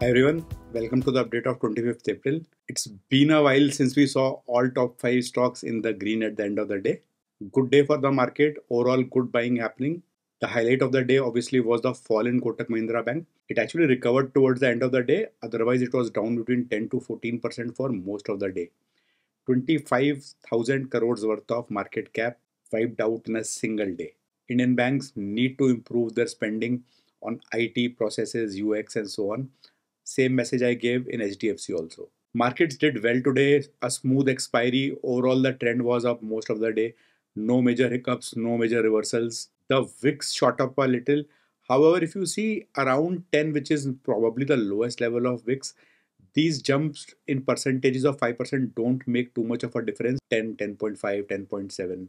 Hi everyone, welcome to the update of 25th April. It's been a while since we saw all top 5 stocks in the green at the end of the day. Good day for the market, overall good buying happening. The highlight of the day obviously was the fall in Kotak Mahindra Bank. It actually recovered towards the end of the day, otherwise it was down between 10 to 14% for most of the day. 25,000 crores worth of market cap wiped out in a single day. Indian banks need to improve their spending on IT processes, UX and so on same message I gave in HDFC also. Markets did well today, a smooth expiry. Overall, the trend was up most of the day. No major hiccups, no major reversals. The VIX shot up a little. However, if you see around 10, which is probably the lowest level of VIX, these jumps in percentages of 5% don't make too much of a difference 10, 10.5, 10.7.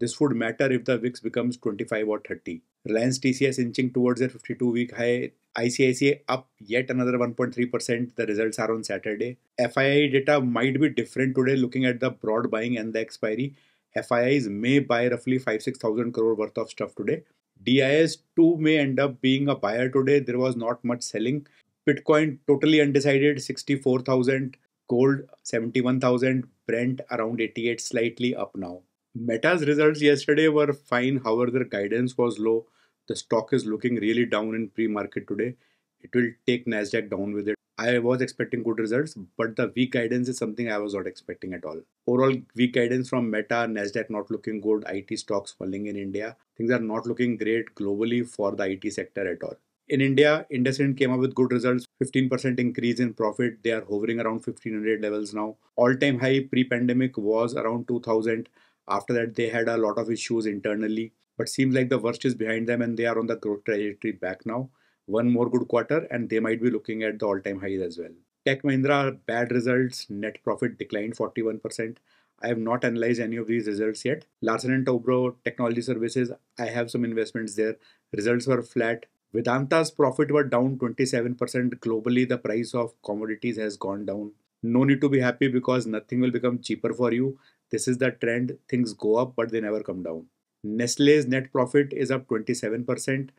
This would matter if the VIX becomes 25 or 30. Reliance TCS inching towards a 52 week high. ICICI up yet another 1.3%. The results are on Saturday. FII data might be different today looking at the broad buying and the expiry. FIIs may buy roughly 5 6,000 crore worth of stuff today. DIS too may end up being a buyer today. There was not much selling. Bitcoin totally undecided 64,000, gold 71,000, Brent around 88 slightly up now. Meta's results yesterday were fine, however, their guidance was low. The stock is looking really down in pre market today. It will take Nasdaq down with it. I was expecting good results, but the weak guidance is something I was not expecting at all. Overall, weak guidance from Meta, Nasdaq not looking good, IT stocks falling in India. Things are not looking great globally for the IT sector at all. In India, IndusInd came up with good results, 15% increase in profit. They are hovering around 1500 levels now. All time high pre pandemic was around 2000. After that, they had a lot of issues internally, but seems like the worst is behind them and they are on the growth trajectory back now. One more good quarter, and they might be looking at the all time highs as well. Tech Mahindra, bad results, net profit declined 41%. I have not analyzed any of these results yet. Larsen and Toubro Technology Services, I have some investments there. Results were flat. Vedanta's profit were down 27%. Globally, the price of commodities has gone down. No need to be happy because nothing will become cheaper for you. This is the trend. Things go up, but they never come down. Nestle's net profit is up 27%.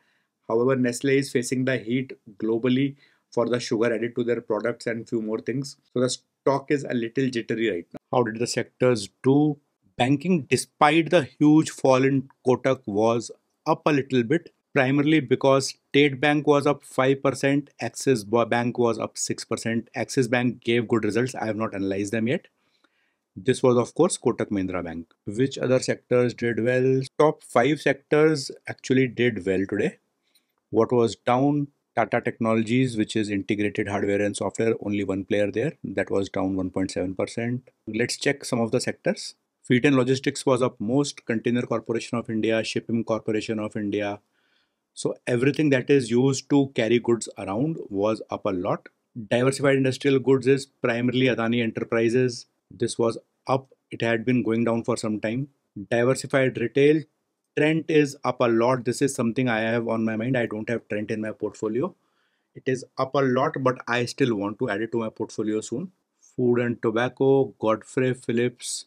However, Nestle is facing the heat globally for the sugar added to their products and few more things. So the stock is a little jittery right now. How did the sectors do? Banking, despite the huge fall in Kotak, was up a little bit, primarily because State Bank was up 5%, Axis Bank was up 6%. Axis Bank gave good results. I have not analyzed them yet. This was of course Kotak Mahindra Bank. Which other sectors did well? Top 5 sectors actually did well today. What was down? Tata Technologies, which is integrated hardware and software, only one player there. That was down 1.7%. Let's check some of the sectors. Fleet and Logistics was up most, Container Corporation of India, Shipping Corporation of India. So everything that is used to carry goods around was up a lot. Diversified industrial goods is primarily Adani Enterprises, this was up it had been going down for some time diversified retail trend is up a lot this is something i have on my mind i don't have trend in my portfolio it is up a lot but i still want to add it to my portfolio soon food and tobacco godfrey phillips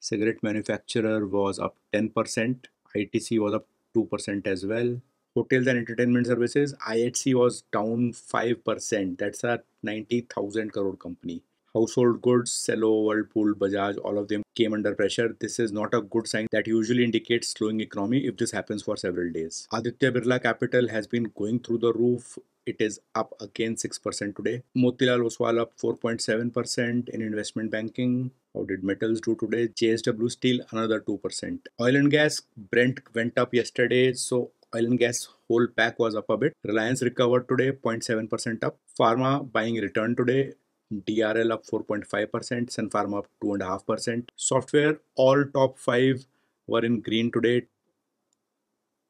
cigarette manufacturer was up 10% itc was up 2% as well hotels and entertainment services ihc was down 5% that's a 90000 crore company household goods, Cello, Whirlpool, Bajaj, all of them came under pressure. This is not a good sign that usually indicates slowing economy if this happens for several days. Aditya Birla Capital has been going through the roof. It is up again 6% today. Motilal Oswal up 4.7% in investment banking. How did metals do today? JSW Steel another 2%. Oil and gas, Brent went up yesterday. So oil and gas whole pack was up a bit. Reliance recovered today 0.7% up. Pharma buying return today DRL up 4.5%, Sun Pharma up 2.5%. Software, all top five were in green today.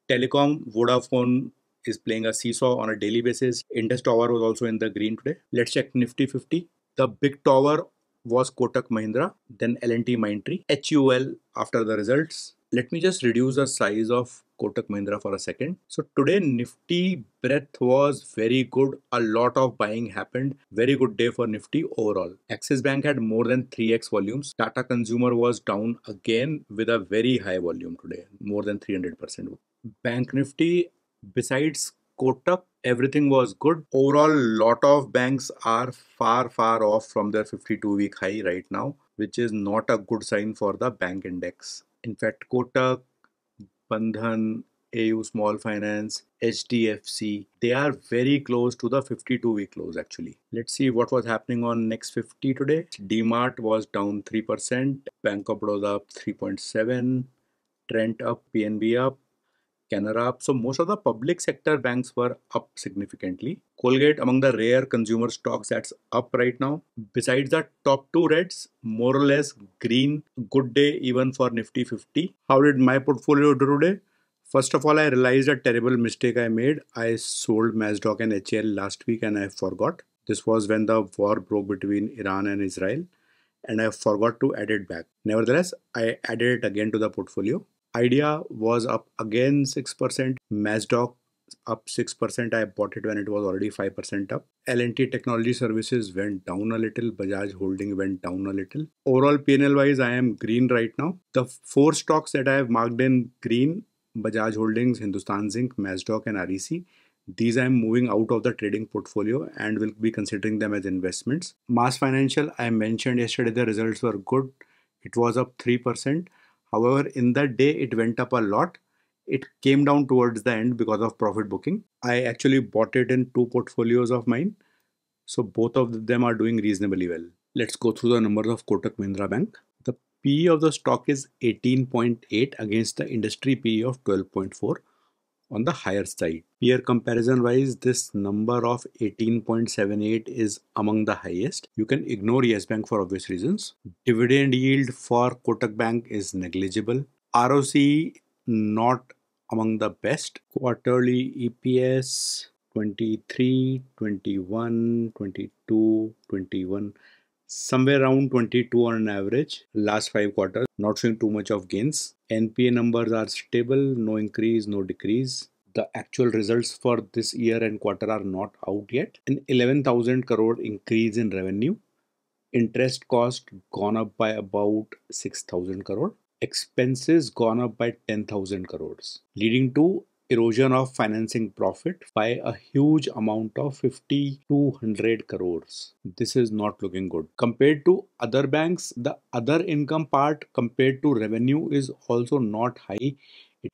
Telecom, Vodafone is playing a seesaw on a daily basis. Indus Tower was also in the green today. Let's check Nifty 50. The big tower was Kotak Mahindra, then LNT Mindtree, HUL after the results, let me just reduce the size of Kotak Mahindra for a second. So today Nifty breadth was very good. A lot of buying happened. Very good day for Nifty overall. Axis Bank had more than 3x volumes. Tata Consumer was down again with a very high volume today, more than 300%. Bank Nifty, besides Kotak, everything was good. Overall, lot of banks are far, far off from their 52 week high right now, which is not a good sign for the bank index. In fact, Kotak, Bandhan, AU Small Finance, HDFC, they are very close to the 52 week close actually. Let's see what was happening on next 50 today. DMART was down 3%, Bank of Baroda up 3.7, Trent up, PNB up, Canara. So most of the public sector banks were up significantly. Colgate among the rare consumer stocks that's up right now. Besides the top two reds, more or less green, good day even for Nifty 50. How did my portfolio do today? First of all, I realized a terrible mistake I made. I sold Mazdoc and HL last week and I forgot. This was when the war broke between Iran and Israel and I forgot to add it back. Nevertheless, I added it again to the portfolio Idea was up again 6%. MazDoc up 6%. I bought it when it was already 5% up. LNT Technology Services went down a little. Bajaj Holding went down a little. Overall PNL wise, I am green right now. The four stocks that I have marked in green, Bajaj Holdings, Hindustan Zinc, MazDoc and REC, these I'm moving out of the trading portfolio and will be considering them as investments. Mass Financial, I mentioned yesterday the results were good. It was up 3%. However, in that day, it went up a lot. It came down towards the end because of profit booking. I actually bought it in two portfolios of mine. So both of them are doing reasonably well. Let's go through the numbers of Kotak Mahindra Bank. The PE of the stock is 18.8 against the industry PE of 12.4 on the higher side. Peer comparison wise, this number of 18.78 is among the highest. You can ignore Yes Bank for obvious reasons. Dividend yield for Kotak Bank is negligible. ROC not among the best. Quarterly EPS 23, 21, 22, 21 somewhere around 22 on an average last five quarters not showing too much of gains npa numbers are stable no increase no decrease the actual results for this year and quarter are not out yet an 11000 crore increase in revenue interest cost gone up by about 6000 crore expenses gone up by 10000 crores leading to erosion of financing profit by a huge amount of 5200 crores this is not looking good compared to other banks the other income part compared to revenue is also not high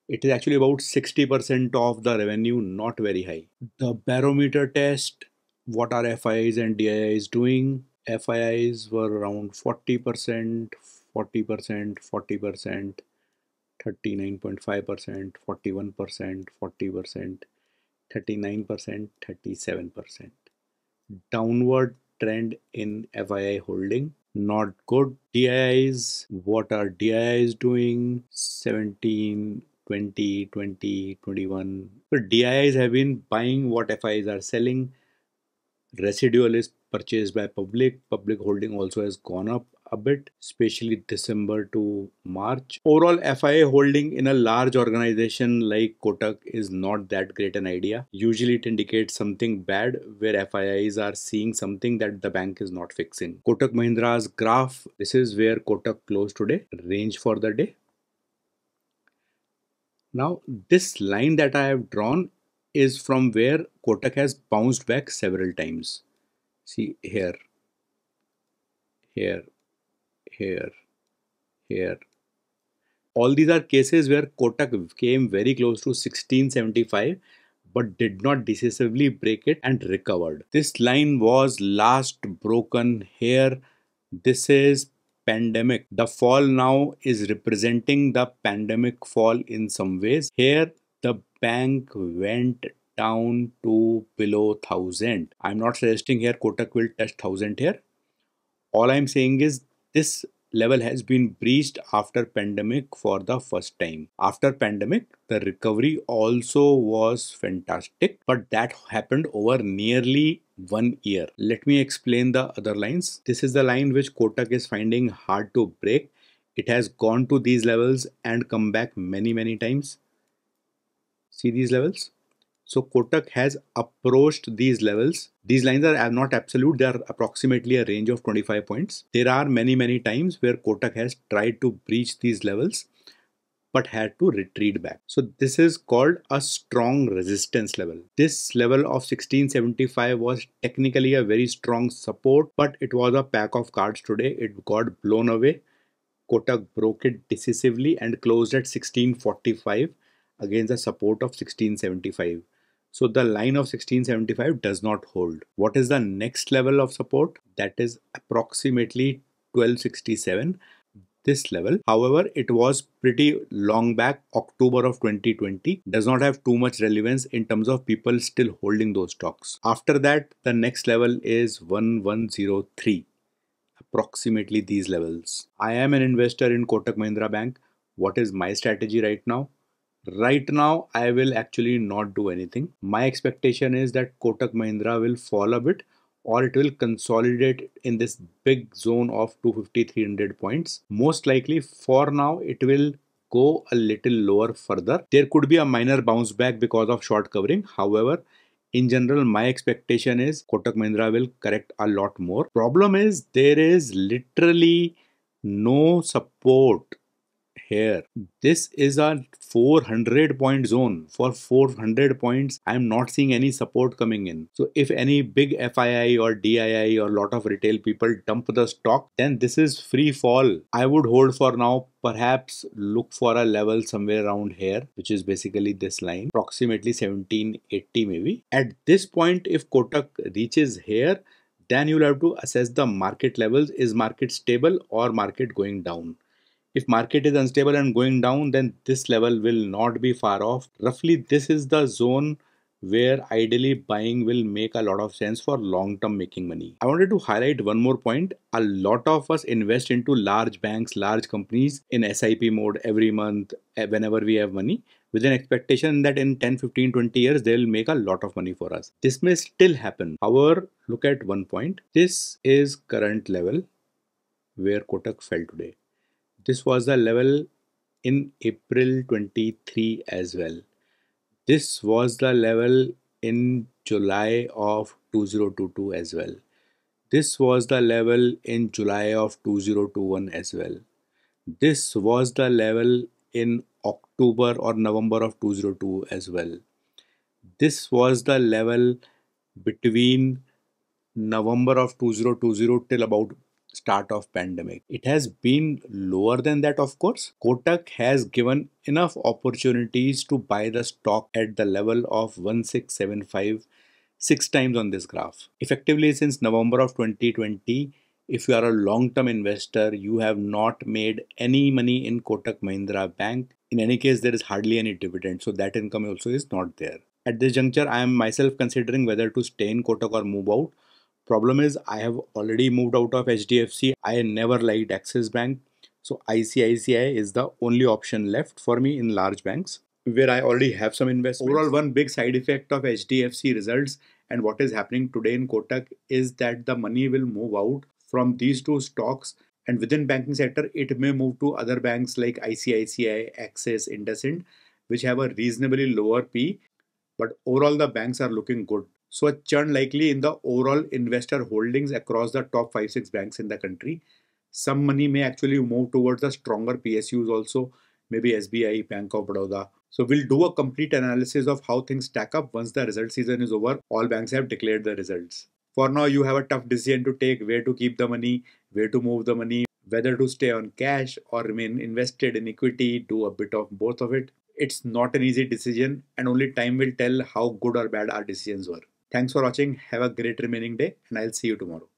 it is actually about 60% of the revenue not very high the barometer test what are FIs and DIIs doing FIs were around 40% 40% 40% 39.5%, 41%, 40%, 39%, 37%. Downward trend in FII holding. Not good. DIIs, what are DIIs doing? 17, 20, 20, 21. So DIIs have been buying what FIs are selling. Residual is purchased by public. Public holding also has gone up a bit, especially December to March. Overall, FIA holding in a large organization like Kotak is not that great an idea. Usually, it indicates something bad where FIIs are seeing something that the bank is not fixing. Kotak Mahindra's graph this is where Kotak closed today, range for the day. Now, this line that I have drawn is from where Kotak has bounced back several times. See here, here here, here. All these are cases where Kotak came very close to 1675 but did not decisively break it and recovered. This line was last broken here. This is pandemic. The fall now is representing the pandemic fall in some ways. Here the bank went down to below 1000. I'm not suggesting here Kotak will touch 1000 here. All I'm saying is this level has been breached after pandemic for the first time. After pandemic, the recovery also was fantastic, but that happened over nearly one year. Let me explain the other lines. This is the line which Kotak is finding hard to break. It has gone to these levels and come back many, many times. See these levels? So Kotak has approached these levels. These lines are not absolute, they are approximately a range of 25 points. There are many, many times where Kotak has tried to breach these levels but had to retreat back. So this is called a strong resistance level. This level of 1675 was technically a very strong support, but it was a pack of cards today. It got blown away. Kotak broke it decisively and closed at 1645 against the support of 1675. So the line of 1675 does not hold. What is the next level of support? That is approximately 1267 this level however it was pretty long back october of 2020 does not have too much relevance in terms of people still holding those stocks after that the next level is 1103 approximately these levels i am an investor in kotak mahindra bank what is my strategy right now Right now, I will actually not do anything. My expectation is that Kotak Mahindra will fall a bit or it will consolidate in this big zone of 250 300 points. Most likely for now, it will go a little lower further. There could be a minor bounce back because of short covering. However, in general, my expectation is Kotak Mahindra will correct a lot more. Problem is there is literally no support here this is a 400 point zone for 400 points i'm not seeing any support coming in so if any big fii or dii or lot of retail people dump the stock then this is free fall i would hold for now perhaps look for a level somewhere around here which is basically this line approximately 1780 maybe at this point if kotak reaches here then you'll have to assess the market levels is market stable or market going down if market is unstable and going down then this level will not be far off roughly this is the zone where ideally buying will make a lot of sense for long term making money. I wanted to highlight one more point. A lot of us invest into large banks, large companies in SIP mode every month eh, whenever we have money with an expectation that in 10, 15, 20 years they will make a lot of money for us. This may still happen. However, look at one point. This is current level where Kotak fell today. This was the level in April 23 as well. This was the level in July of 2022 as well. This was the level in July of 2021 as well. This was the level in October or November of 2022 as well. This was the level between November of 2020 till about start of pandemic. It has been lower than that of course. Kotak has given enough opportunities to buy the stock at the level of 1675 six times on this graph. Effectively since November of 2020 if you are a long-term investor, you have not made any money in Kotak Mahindra Bank. In any case, there is hardly any dividend, so that income also is not there. At this juncture, I am myself considering whether to stay in Kotak or move out. Problem is I have already moved out of HDFC. I never liked Axis Bank. So ICICI is the only option left for me in large banks where I already have some investments. Overall, one big side effect of HDFC results and what is happening today in Kotak is that the money will move out from these two stocks and within banking sector, it may move to other banks like ICICI, Axis, IndusInd, which have a reasonably lower P. But overall, the banks are looking good so a churn likely in the overall investor holdings across the top 5-6 banks in the country. Some money may actually move towards the stronger PSUs also, maybe SBI, Bank of Baroda. So we'll do a complete analysis of how things stack up once the result season is over. All banks have declared the results. For now, you have a tough decision to take where to keep the money, where to move the money, whether to stay on cash or remain invested in equity, do a bit of both of it. It's not an easy decision, and only time will tell how good or bad our decisions were. Thanks for watching. Have a great remaining day and I'll see you tomorrow.